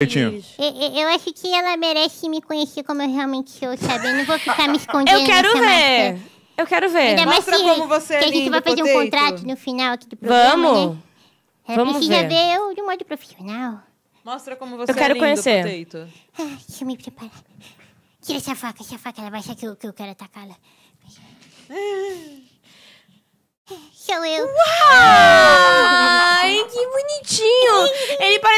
Eu, acho que ela merece me conhecer como eu realmente sou, sabe? Eu não vou ficar me escondendo. Eu quero ver. Eu quero ver. Ainda mais Mostra se, como você é que a é gente vai fazer um contrato no final aqui do programa, né? Vamos. Né? Ela Vamos precisa ver. ver eu de um modo profissional. Mostra como você eu é quero é lindo, conhecer. Ah, deixa eu me preparar. Tira essa faca, essa faca, ela vai achar que eu, que eu quero atacá-la. Ah. Sou eu. Uau!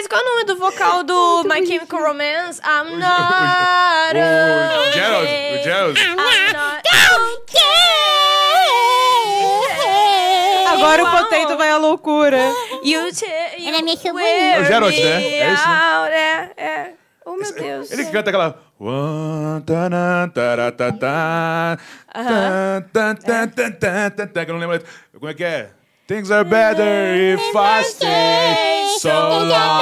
Mas qual é o nome do vocal do My Chemical Romance? I'm not O Gerald, o Gerald. I'm not Agora o Potato vai à loucura. You take Ela é chamou. É o Gerald, né? É isso, né? É, é. Oh, meu Deus. Ele canta aquela... Que eu não lembro. Como é que é? Things are better if I stay so long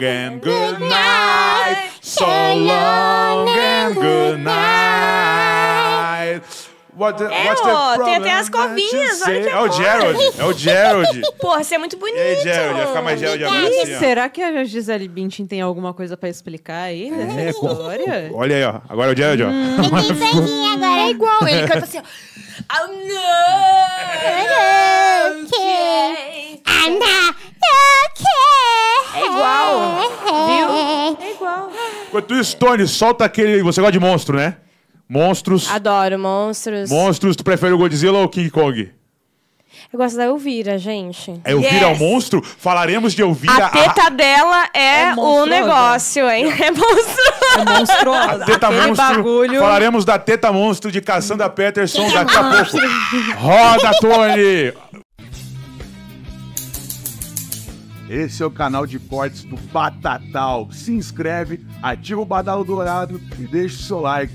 long and good night. So long and good night. What the, é, what's ó, tem até as covinhas, olha É o Gerald, é o Gerald. Porra, você é muito bonito. E aí, Gerald, vai ficar mais Gerald agora. assim, será que a Gisele Bündchen tem alguma coisa pra explicar aí nessa né? É, com- história? Olha aí, ó. Agora é o Gerald, ó. Hum. Ele tem sanguinho agora. É igual, ele canta assim, ó. Oh, no! É. Enquanto isso, Tony, solta aquele. Você gosta de monstro, né? Monstros. Adoro monstros. Monstros, tu prefere o Godzilla ou o King Kong? Eu gosto da Elvira, gente. É Elvira yes. é o monstro? Falaremos de Elvira. A teta a... Ah, ah. dela é, é o negócio, hein? É, monstro. monstruosa. É monstruosa. A teta monstro. Bagulho. Falaremos da teta monstro de Cassandra Peterson daqui a pouco. Roda, Tony! Esse é o canal de cortes do Batatal. Se inscreve, ativa o badalo dourado e deixa o seu like.